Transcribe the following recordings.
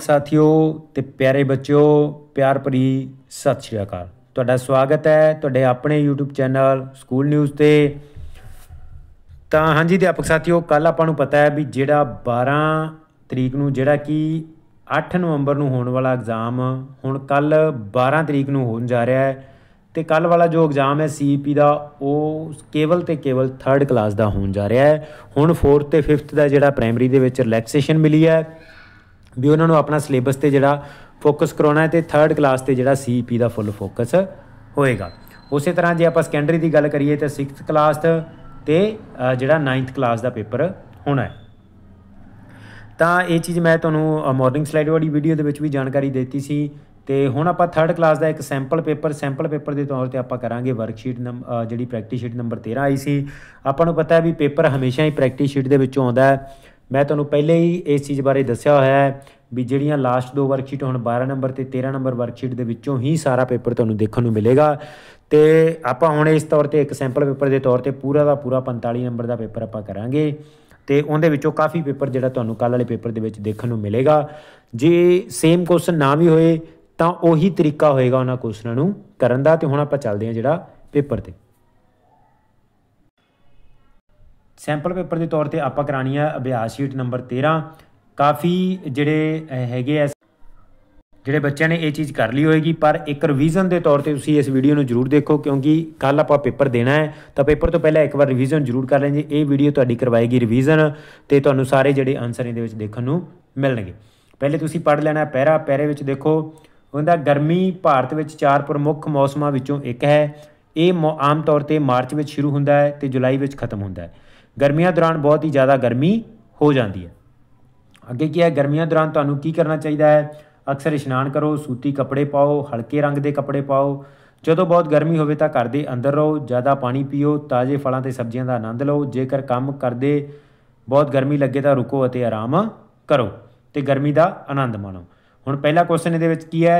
ਸਾਥੀਓ ਤੇ ਪਿਆਰੇ ਬੱਚਿਓ ਪਿਆਰ ਭਰੀ ਸਤਿ ਸ਼੍ਰੀ ਅਕਾਲ ਤੁਹਾਡਾ ਸਵਾਗਤ ਹੈ ਤੁਹਾਡੇ ਆਪਣੇ YouTube ਚੈਨਲ ਸਕੂਲ ਨਿਊਜ਼ ਤੇ ਤਾਂ ਹਾਂਜੀ ਅਧਿਆਪਕ ਸਾਥੀਓ ਕੱਲ ਆਪਾਂ ਨੂੰ ਪਤਾ ਹੈ ਵੀ ਜਿਹੜਾ 12 ਤਰੀਕ ਨੂੰ ਜਿਹੜਾ ਕਿ 8 ਨਵੰਬਰ ਨੂੰ ਹੋਣ ਵਾਲਾ ਐਗਜ਼ਾਮ ਹੁਣ ਕੱਲ 12 ਤਰੀਕ ਨੂੰ ਹੋਣ ਜਾ ਰਿਹਾ ਹੈ ਤੇ ਕੱਲ ਵਾਲਾ ਜੋ ਐਗਜ਼ਾਮ ਹੈ ਸੀਪੀ e ਦਾ ਉਹ ਕੇਵਲ ਤੇ ਕੇਵਲ 3rd ਕਲਾਸ ਦਾ ਹੋਣ ਜਾ ਰਿਹਾ ਹੈ ਹੁਣ 4th ਤੇ 5th ਦਾ ਜਿਹੜਾ ਪ੍ਰਾਇਮਰੀ ਦੇ ਵਿੱਚ ਰਿਲੈਕਸੇਸ਼ਨ ਮਿਲੀ ਹੈ ਵੀ ਉਹਨਾਂ ਨੂੰ ਆਪਣਾ ਸਿਲੇਬਸ ਤੇ ਜਿਹੜਾ ਫੋਕਸ ਕਰਾਉਣਾ ਹੈ ਤੇ 3rd ਕਲਾਸ ਤੇ ਜਿਹੜਾ ਸੀਪੀ e ਦਾ ਫੁੱਲ ਫੋਕਸ ਹੋਏਗਾ ਉਸੇ ਤਰ੍ਹਾਂ ਜੇ ਆਪਾਂ ਸੈਕੰਡਰੀ ਦੀ ਗੱਲ ਕਰੀਏ ਤਾਂ 6th ਕਲਾਸ ਤੇ ਜਿਹੜਾ 9th ਕਲਾਸ ਦਾ ਪੇਪਰ ਹੋਣਾ ਹੈ ਤਾਂ ਇਹ ਚੀਜ਼ ਮੈਂ ਤੁਹਾਨੂੰ ਮਾਰਨਿੰਗ ਸਲਾਈਡ ਵਾਲੀ ਵੀਡੀਓ ਦੇ ਵਿੱਚ ਵੀ ਜਾਣਕਾਰੀ ਦਿੱਤੀ ਸੀ ਤੇ ਹੁਣ ਆਪਾਂ 3rd ਕਲਾਸ ਦਾ ਇੱਕ ਸੈਂਪਲ ਪੇਪਰ ਸੈਂਪਲ ਪੇਪਰ ਦੇ ਤੌਰ ਤੇ ਆਪਾਂ ਕਰਾਂਗੇ ਵਰਕਸ਼ੀਟ ਜਿਹੜੀ ਪ੍ਰੈਕਟਿਸ ਸ਼ੀਟ ਨੰਬਰ 13 ਆਈ ਸੀ ਆਪਾਂ ਨੂੰ ਪਤਾ ਹੈ ਵੀ ਪੇਪਰ ਹਮੇਸ਼ਾ ਹੀ ਪ੍ਰੈਕਟਿਸ ਸ਼ੀਟ ਦੇ ਵਿੱਚੋਂ ਆਉਂਦਾ ਹੈ ਮੈਂ ਤੁਹਾਨੂੰ ਪਹਿਲੇ ਹੀ ਇਸ ਚੀਜ਼ ਬਾਰੇ ਦੱਸਿਆ ਹੋਇਆ ਹੈ ਵੀ ਜਿਹੜੀਆਂ ਲਾਸਟ ਦੋ ਵਰਕਸ਼ੀਟ ਹੁਣ 12 ਨੰਬਰ ਤੇ 13 ਨੰਬਰ ਵਰਕਸ਼ੀਟ ਦੇ ਵਿੱਚੋਂ ਹੀ ਸਾਰਾ ਪੇਪਰ ਤੁਹਾਨੂੰ ਦੇਖਣ ਨੂੰ ਮਿਲੇਗਾ ਤੇ ਆਪਾਂ ਹੁਣ ਇਸ ਤੌਰ ਤੇ ਇੱਕ ਸੈਂਪਲ ਪੇਪਰ ਦੇ ਤੌਰ ਤੇ ਪੂਰਾ ਦਾ ਪੂਰਾ 45 ਨੰਬਰ ਦਾ ਪੇਪਰ ਆਪਾਂ ਕਰਾਂਗੇ ਤੇ ਉਹਦੇ ਵਿੱਚੋਂ ਕਾਫੀ ਪੇਪਰ ਜਿਹੜਾ ਤੁਹਾਨੂੰ ਕੱਲ ਵਾਲੇ ਪੇਪਰ ਦੇ ਵਿੱਚ ਦੇਖਣ ਨੂੰ ਮਿਲੇਗਾ ਜੇ ਸੇਮ ਕੁਐਸਚਨ ਨਾ ਵੀ ਹੋਏ ਤਾਂ ਉਹੀ ਤਰੀਕਾ ਹੋਏਗਾ ਉਹਨਾਂ ਕੁਐਸਚਨਾਂ ਨੂੰ ਕਰਨ ਦਾ ਤੇ ਹੁਣ ਆਪਾਂ ਚੱਲਦੇ ਹਾਂ ਜਿਹੜਾ ਪੇਪਰ ਤੇ ਸੈਂਪਲ ਪੇਪਰ ਦੇ ਤੌਰ ਤੇ ਆਪਾਂ ਕਰਾਣੀ ਆ ਅਭਿਆਸ ਸ਼ੀਟ ਨੰਬਰ 13 ਕਾਫੀ ਜਿਹੜੇ ਹੈਗੇ ਐ ਜਿਹੜੇ ਬੱਚਿਆਂ ਨੇ ਇਹ ਚੀਜ਼ ਕਰ ਲਈ ਹੋਏਗੀ ਪਰ ਇੱਕ ਰਿਵੀਜ਼ਨ ਦੇ ਤੌਰ ਤੇ ਤੁਸੀਂ ਇਸ ਵੀਡੀਓ ਨੂੰ ਜਰੂਰ ਦੇਖੋ ਕਿਉਂਕਿ ਕੱਲ ਆਪਾਂ ਪੇਪਰ ਦੇਣਾ ਹੈ ਤਾਂ ਪੇਪਰ ਤੋਂ ਪਹਿਲਾਂ ਇੱਕ ਵਾਰ ਰਿਵੀਜ਼ਨ ਜਰੂਰ ਕਰ ਜੇ ਇਹ ਵੀਡੀਓ ਤੁਹਾਡੀ ਕਰਵਾਏਗੀ ਰਿਵੀਜ਼ਨ ਤੇ ਤੁਹਾਨੂੰ ਸਾਰੇ ਜਿਹੜੇ ਆਨਸਰ ਇਹਦੇ ਵਿੱਚ ਦੇਖਣ ਨੂੰ ਮਿਲਣਗੇ ਪਹਿਲੇ ਤੁਸੀਂ ਪੜ੍ਹ ਲੈਣਾ ਪੈਰਾ ਪੈਰੇ ਵਿੱਚ ਦੇਖੋ ਹੁੰਦਾ ਗਰਮੀ ਭਾਰਤ ਵਿੱਚ ਚਾਰ ਪ੍ਰਮੁੱਖ ਮੌਸਮਾਂ ਵਿੱਚੋਂ ਇੱਕ ਹੈ ਇਹ ਆਮ ਤੌਰ ਤੇ ਮਾਰਚ ਵਿੱਚ ਸ਼ੁਰੂ ਹੁੰਦਾ ਹੈ ਤੇ ਜੁਲਾਈ ਵਿੱਚ ਖਤਮ ਹੁੰਦਾ ਹੈ ਗਰਮੀਆਂ ਦੌਰਾਨ ਬਹੁਤ ਹੀ ਜ਼ਿਆਦਾ ਗਰਮੀ ਹੋ ਜਾਂਦੀ ਹੈ ਅੱਗੇ ਕੀ ਹੈ ਗਰਮੀਆਂ ਦੌਰਾਨ ਤੁਹਾਨੂੰ ਕੀ ਕਰਨਾ ਚਾਹੀਦਾ ਹੈ ਅਕਸਰ ਇਸ਼ਨਾਨ ਕਰੋ ਸੂਤੀ ਕੱਪੜੇ ਪਾਓ ਹਲਕੇ ਰੰਗ ਦੇ ਕੱਪੜੇ ਪਾਓ ਜਦੋਂ ਬਹੁਤ ਗਰਮੀ ਹੋਵੇ ਤਾਂ ਘਰ ਦੇ ਅੰਦਰ ਰਹੋ ਜ਼ਿਆਦਾ ਪਾਣੀ ਪੀਓ ਤਾਜ਼ੇ ਫਲਾਂ ਤੇ ਸਬਜ਼ੀਆਂ ਦਾ ਆਨੰਦ ਲਓ ਜੇਕਰ ਕੰਮ ਕਰਦੇ ਬਹੁਤ ਗਰਮੀ ਲੱਗੇ ਤਾਂ ਰੁਕੋ ਅਤੇ ਆਰਾਮ ਕਰੋ ਤੇ ਗਰਮੀ ਦਾ ਆਨੰਦ ਮਾਣੋ ਹੁਣ ਪਹਿਲਾ ਕੁਐਸਚਨ ਇਹਦੇ ਵਿੱਚ ਕੀ ਹੈ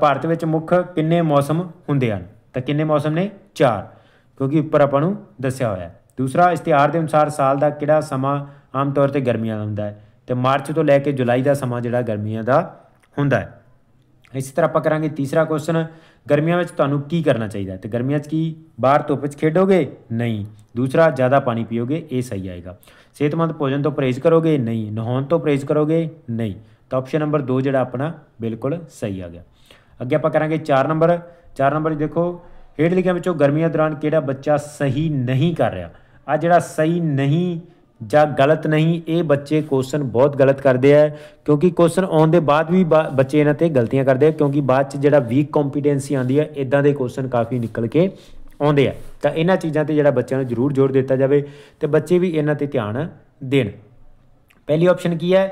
ਭਾਰਤ ਵਿੱਚ ਮੁੱਖ ਕਿੰਨੇ ਮੌਸਮ ਹੁੰਦੇ ਹਨ ਤਾਂ ਕਿੰਨੇ ਮੌਸਮ ਨੇ ਚਾਰ ਕਿਉਂਕਿ ਉੱਪਰ ਆਪਾਂ ਨੂੰ ਦੱਸਿਆ ਹੋਇਆ ਹੈ ਦੂਸਰਾ ਇਸ਼ਤਿਹਾਰ ਦੇ ਅਨੁਸਾਰ ਸਾਲ ਦਾ ਕਿਹੜਾ ਸਮਾਂ ਆਮ ਤੌਰ ਤੇ ਗਰਮੀਆਂ ਦਾ ਹੁੰਦਾ ਹੈ ਤੇ ਮਾਰਚ ਤੋਂ ਲੈ ਕੇ ਜੁਲਾਈ ਦਾ ਸਮਾਂ ਜਿਹੜਾ ਗਰਮੀਆਂ ਦਾ ਹੁੰਦਾ ਹੈ ਇਸੇ ਤਰ੍ਹਾਂ ਆਪਾਂ ਕਰਾਂਗੇ ਤੀਸਰਾ ਕੁਐਸਚਨ ਗਰਮੀਆਂ ਵਿੱਚ ਤੁਹਾਨੂੰ ਕੀ ਕਰਨਾ ਚਾਹੀਦਾ ਤੇ ਗਰਮੀਆਂ 'ਚ ਕੀ ਬਾਹਰ ਧੁੱਪ 'ਚ ਖੇਡੋਗੇ ਨਹੀਂ ਦੂਸਰਾ ਜ਼ਿਆਦਾ ਪਾਣੀ ਪੀਓਗੇ ਇਹ ਸਹੀ ਆਏਗਾ ਸਿਹਤਮੰਦ ਭੋਜਨ ਤੋਂ ਪਰਹੇਜ਼ ਕਰੋਗੇ ਨਹੀਂ ਨਹਾਉਣ ਤੋਂ ਪਰਹੇਜ਼ ਕਰੋਗੇ ਨਹੀਂ ਤਾਂ ਆਪਸ਼ਨ ਨੰਬਰ 2 ਜਿਹੜਾ ਆਪਣਾ ਬਿਲਕੁਲ ਸਹੀ ਆ ਗਿਆ ਅੱਗੇ ਆਪਾਂ ਕਰਾਂਗੇ 4 ਨੰਬਰ 4 ਨੰਬਰ ਦੇਖੋ ਹੇਠ ਲਿਖਿਆਂ ਵਿੱਚੋਂ ਗਰਮੀਆਂ ਦੌਰਾਨ ਕਿਹੜਾ ਬੱਚਾ ਸਹੀ ਨਹੀਂ ਕਰ ਰਿਹਾ ਆ ਜਿਹੜਾ ਸਹੀ ਨਹੀਂ ਜਾਂ ਗਲਤ ਨਹੀਂ ਇਹ ਬੱਚੇ ਕੁਐਸਚਨ ਬਹੁਤ ਗਲਤ ਕਰਦੇ ਆ ਕਿਉਂਕਿ ਕੁਐਸਚਨ ਆਉਣ ਦੇ ਬਾਅਦ ਵੀ ਬੱਚੇ ਇਹਨਾਂ ਤੇ ਗਲਤੀਆਂ ਕਰਦੇ ਆ ਕਿਉਂਕਿ ਬਾਅਦ ਚ ਜਿਹੜਾ ਵੀਕ ਕੰਪੀਟੈਂਸੀ ਆਉਂਦੀ ਆ ਇਦਾਂ ਦੇ ਕੁਐਸਚਨ ਕਾਫੀ ਨਿਕਲ ਕੇ ਆਉਂਦੇ ਆ ਤਾਂ ਇਹਨਾਂ ਚੀਜ਼ਾਂ ਤੇ ਜਿਹੜਾ ਬੱਚਿਆਂ ਨੂੰ ਜ਼ਰੂਰ ਜ਼ੋਰ ਦਿੱਤਾ ਜਾਵੇ ਤੇ ਬੱਚੇ ਵੀ ਇਹਨਾਂ ਤੇ ਧਿਆਨ ਦੇਣ ਪਹਿਲੀ ਆਪਸ਼ਨ ਕੀ ਹੈ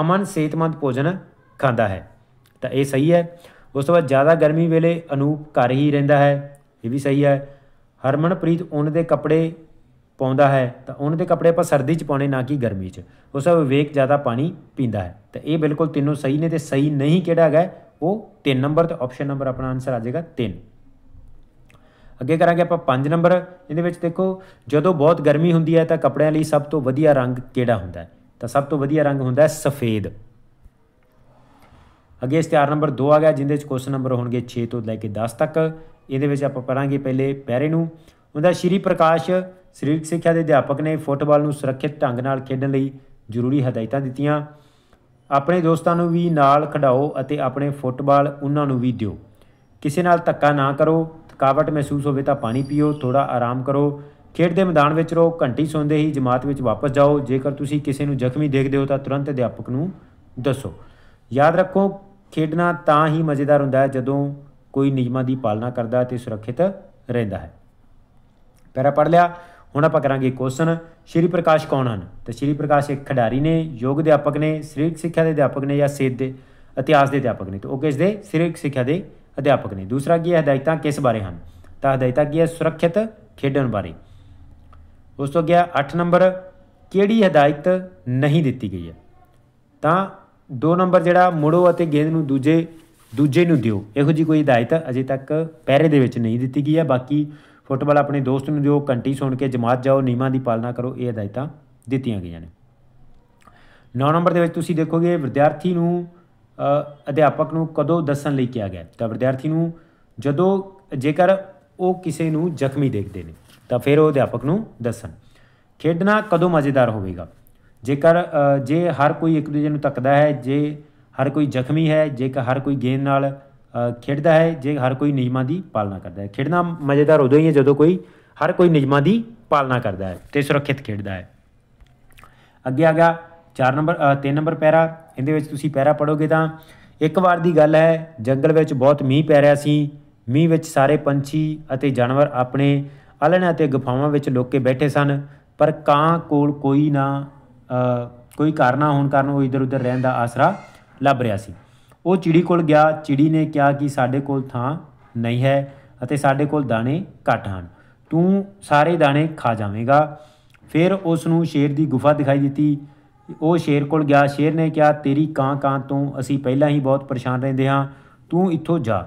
ਅਮਨ ਸਿਹਤਮੰਦ ਭੋਜਨ ਖਾਂਦਾ ਹੈ ਤਾਂ ਇਹ ਸਹੀ ਹੈ ਉਸ ਤੋਂ ਬਾਅਦ ਜ਼ਿਆਦਾ ਗਰਮੀ ਵੇਲੇ ਅਨੂਪ ਘਰ ਹੀ ਰਹਿੰਦਾ ਹੈ ਇਹ ਵੀ ਸਹੀ ਹੈ ਹਰਮਨਪ੍ਰੀਤ ਉਹਨਾਂ ਦੇ ਕੱਪੜੇ ਪਾਉਂਦਾ ਹੈ ਤਾਂ ਉਹਨਾਂ ਦੇ ਕੱਪੜੇ ਆਪਾਂ ਸਰਦੀ 'ਚ ਪਾਉਣੇ ਨਾ ਕਿ ਗਰਮੀ 'ਚ ਉਹ ਸਭ ਵਿਵੇਕ ਜ਼ਿਆਦਾ ਪਾਣੀ ਪੀਂਦਾ ਹੈ ਤਾਂ ਇਹ ਬਿਲਕੁਲ ਤਿੰਨੋਂ ਸਹੀ ਨੇ ਤੇ ਸਹੀ ਨਹੀਂ ਕਿਹੜਾ ਹੈਗਾ ਉਹ 3 ਨੰਬਰ ਤੇ ਆਪਸ਼ਨ ਨੰਬਰ ਆਪਣਾ ਆਨਸਰ ਆ ਜਾਏਗਾ 3 ਅੱਗੇ ਕਰਾਂਗੇ ਆਪਾਂ 5 ਨੰਬਰ ਇਹਦੇ ਵਿੱਚ ਦੇਖੋ ਜਦੋਂ ਬਹੁਤ ਗਰਮੀ ਹੁੰਦੀ ਹੈ ਤਾਂ ਕੱਪੜਿਆਂ ਲਈ ਸਭ ਤੋਂ ਵਧੀਆ ਰੰਗ ਕਿਹੜਾ ਹੁੰਦਾ ਹੈ ਤਾਂ ਸਭ ਤੋਂ ਵਧੀਆ ਰੰਗ ਹੁੰਦਾ ਹੈ ਸਫੇਦ ਅੱਗੇ ਇਸ਼ਤਿਹਾਰ ਨੰਬਰ 2 ਆ ਗਿਆ ਜਿੰਦੇ ਵਿੱਚ ਕੁਐਸਚਨ ਨੰਬਰ ਹੋਣਗੇ 6 ਤੋਂ ਲੈ ਕੇ 10 ਤੱਕ ਇਹਦੇ ਵਿੱਚ ਆਪਾਂ ਪੜਾਂਗੇ ਪਹਿਲੇ ਪੈਰੇ ਨੂੰ ਹੁੰਦਾ ਸ਼੍ਰੀ ਪ੍ਰਕਾਸ਼ ਸਰੀਰਕ ਸਿੱਖਿਆ ਦੇ ਅਧਿਆਪਕ ਨੇ ਫੁੱਟਬਾਲ ਨੂੰ ਸੁਰੱਖਿਅਤ ਢੰਗ ਨਾਲ ਖੇਡਣ ਲਈ ਜ਼ਰੂਰੀ ਹਦਾਇਤਾਂ ਦਿੱਤੀਆਂ ਆਪਣੇ ਦੋਸਤਾਂ ਨੂੰ ਵੀ ਨਾਲ ਖੜਾਓ ਅਤੇ ਆਪਣੇ ਫੁੱਟਬਾਲ ਉਹਨਾਂ ਨੂੰ ਵੀ ਦਿਓ ਕਿਸੇ ਨਾਲ ਧੱਕਾ ਨਾ ਕਰੋ ਥਕਾਵਟ ਮਹਿਸੂਸ ਹੋਵੇ ਤਾਂ ਪਾਣੀ ਪੀਓ ਥੋੜਾ ਆਰਾਮ ਕਰੋ ਖੇਡ ਦੇ ਮੈਦਾਨ ਵਿੱਚ ਰਹੋ ਘੰਟੀ ਸੁਣਦੇ ਹੀ ਜਮਾਤ ਵਿੱਚ ਵਾਪਸ ਜਾਓ ਜੇਕਰ ਤੁਸੀਂ ਕਿਸੇ ਨੂੰ ਜ਼ਖਮੀ ਦੇਖਦੇ ਹੋ ਤਾਂ ਤੁਰੰਤ ਅਧਿਆਪਕ ਨੂੰ ਦੱਸੋ ਯਾਦ ਰੱਖੋ ਖੇਡਣਾ ਤਾਂ ਹੀ ਮਜ਼ੇਦਾਰ ਹੁੰਦਾ ਹੈ ਜਦੋਂ ਕੋਈ ਨਿਯਮਾਂ ਦੀ ਪਾਲਣਾ ਕਰਦਾ ਹੈ ਤੇ ਸੁਰੱਖਿਅਤ ਰਹਿੰਦਾ ਹੈ ਪੈਰਾ ਪੜ ਲਿਆ ਹੁਣ ਆਪਾਂ ਕਰਾਂਗੇ ਕੁਐਸਚਨ ਸ਼੍ਰੀ ਪ੍ਰਕਾਸ਼ ਕੌਣ ਹਨ ਤੇ ਸ਼੍ਰੀ ਪ੍ਰਕਾਸ਼ ਇੱਕ ਖਿਡਾਰੀ ਨੇ ਯੋਗ ਅਧਿਆਪਕ ਨੇ ਸਰੀਰਕ ਸਿੱਖਿਆ ਦੇ ਅਧਿਆਪਕ ਨੇ ਜਾਂ ਸੇਧ ਦੇ ਇਤਿਹਾਸ ਦੇ ਅਧਿਆਪਕ ਨੇ ਤੇ ਉਹ ਕਿਸ ਦੇ ਸਰੀਰਕ ਸਿੱਖਿਆ ਦੇ ਅਧਿਆਪਕ ਨੇ ਦੂਸਰਾ ਕੀ ਹੈ ਹਦਾਇਤਾਂ ਕਿਸ ਬਾਰੇ ਹਨ ਤਾਂ ਹਦਾਇਤਾਂ ਕੀ ਹੈ ਸੁਰੱਖਿਅਤ ਖੇਡਣ ਬਾਰੇ ਉਸ ਤੋਂ ਗਿਆ 8 ਨੰਬਰ ਕਿਹੜੀ ਹਦਾਇਤ ਨਹੀਂ ਦਿੱਤੀ ਗਈ ਹੈ ਤਾਂ 2 ਨੰਬਰ ਜਿਹੜਾ ਮੁੜੋ ਅਤੇ ਗੇਂਦ ਨੂੰ ਦੂਜੇ ਦੂਜੇ ਨੂੰ ਦਿਓ ਇਹੋ ਜੀ ਕੋਈ ਹਦਾਇਤ ਅਜੇ ਤੱਕ ਪਹਿਰੇ ਦੇ ਵਿੱਚ ਨਹੀਂ ਦਿੱਤੀ ਗਈ ਹੈ ਬਾਕੀ ਫੁੱਟਬਾਲ ਆਪਣੇ ਦੋਸਤ ਨੂੰ ਦਿਓ ਘੰਟੀ ਸੁਣ ਕੇ ਜਮਾਤ ਜਾਓ ਨਿਯਮਾਂ ਦੀ ਪਾਲਣਾ ਕਰੋ ਇਹ ਹਦਾਇਤਾਂ ਦਿੱਤੀਆਂ ਗਈਆਂ ਨੇ 9 ਨੰਬਰ ਦੇ ਵਿੱਚ ਤੁਸੀਂ ਦੇਖੋਗੇ ਵਿਦਿਆਰਥੀ ਨੂੰ ਅਧਿਆਪਕ ਨੂੰ ਕਦੋਂ ਦੱਸਣ ਲਈ ਕਿਹਾ ਗਿਆ ਤਾਂ ਵਿਦਿਆਰਥੀ ਨੂੰ ਜਦੋਂ ਜੇਕਰ ਉਹ ਕਿਸੇ ਨੂੰ ਜ਼ਖਮੀ ਦੇਖਦੇ ਨੇ ਤਾਂ ਫਿਰ ਉਹ ਅਧਿਆਪਕ ਨੂੰ ਦੱਸਣ ਖੇਡਣਾ ਕਦੋਂ ਮਜ਼ੇਦਾਰ ਹੋਵੇਗਾ ਜੇਕਰ ਜੇ ਹਰ ਕੋਈ ਇੱਕ ਦੂਜੇ ਨੂੰ ਤੱਕਦਾ ਹੈ ਜੇ ਹਰ ਕੋਈ ਜ਼ਖਮੀ ਹੈ ਜੇਕਰ ਹਰ ਕੋਈ ਗੇਂਦ ਨਾਲ ਖੇਡਦਾ ਹੈ ਜੇ ਹਰ ਕੋਈ ਨਿਯਮਾਂ ਦੀ ਪਾਲਣਾ ਕਰਦਾ ਹੈ ਖੇਡਣਾ ਮਜ਼ੇਦਾਰ ਉਦੋਂ ਹੀ ਹੈ ਜਦੋਂ ਕੋਈ ਹਰ ਕੋਈ ਨਿਯਮਾਂ ਦੀ ਪਾਲਣਾ ਕਰਦਾ ਹੈ ਤੇ ਸੁਰੱਖਿਅਤ ਖੇਡਦਾ ਹੈ ਅੱਗੇ ਆ ਗਿਆ 4 ਨੰਬਰ 3 ਨੰਬਰ ਪੈਰਾ ਇਹਦੇ ਵਿੱਚ ਤੁਸੀਂ ਪੈਰਾ ਪੜੋਗੇ ਤਾਂ ਇੱਕ ਵਾਰ ਦੀ ਗੱਲ ਹੈ ਜੰਗਲ ਵਿੱਚ ਬਹੁਤ ਮੀਂਹ ਪੈ ਰਿਹਾ ਸੀ ਮੀਂਹ ਵਿੱਚ ਸਾਰੇ ਪੰਛੀ ਅਤੇ ਜਾਨਵਰ ਆਪਣੇ ਆਲ੍ਹਣਿਆਂ ਅਤੇ ਗੁਫਾਵਾਂ ਵਿੱਚ ਲੁੱਕ ਕੇ ਬੈਠੇ ਸਨ ਪਰ ਕਾਂ ਕੋਲ ਕੋਈ ਨਾ ਕੋਈ ਕਾਰਨਾ ਹੋਣ ਕਾਰਨ ਉਹ ਇਧਰ ਉਧਰ ਰਹਿਣ ਦਾ ਆਸਰਾ ਲੱਭ ਰਿਹਾ ਸੀ ਉਹ ਚਿੜੀ ਕੋਲ ਗਿਆ ਚਿੜੀ ਨੇ ਕਿਹਾ ਕਿ ਸਾਡੇ ਕੋਲ ਥਾਂ ਨਹੀਂ ਹੈ ਅਤੇ ਸਾਡੇ ਕੋਲ ਦਾਣੇ ਘੱਟ ਹਨ ਤੂੰ ਸਾਰੇ ਦਾਣੇ ਖਾ ਜਾਵੇਂਗਾ ਫਿਰ ਉਸ ਨੂੰ ਸ਼ੇਰ ਦੀ ਗੁਫਾ ਦਿਖਾਈ ਦਿੱਤੀ ਉਹ ਸ਼ੇਰ ਕੋਲ ਗਿਆ ਸ਼ੇਰ ਨੇ ਕਿਹਾ ਤੇਰੀ ਕਾਂ ਕਾਂ ਤੂੰ ਅਸੀਂ ਪਹਿਲਾਂ ਹੀ ਬਹੁਤ ਪਰੇਸ਼ਾਨ ਰਹਿੰਦੇ ਹਾਂ ਤੂੰ ਇੱਥੋਂ ਜਾ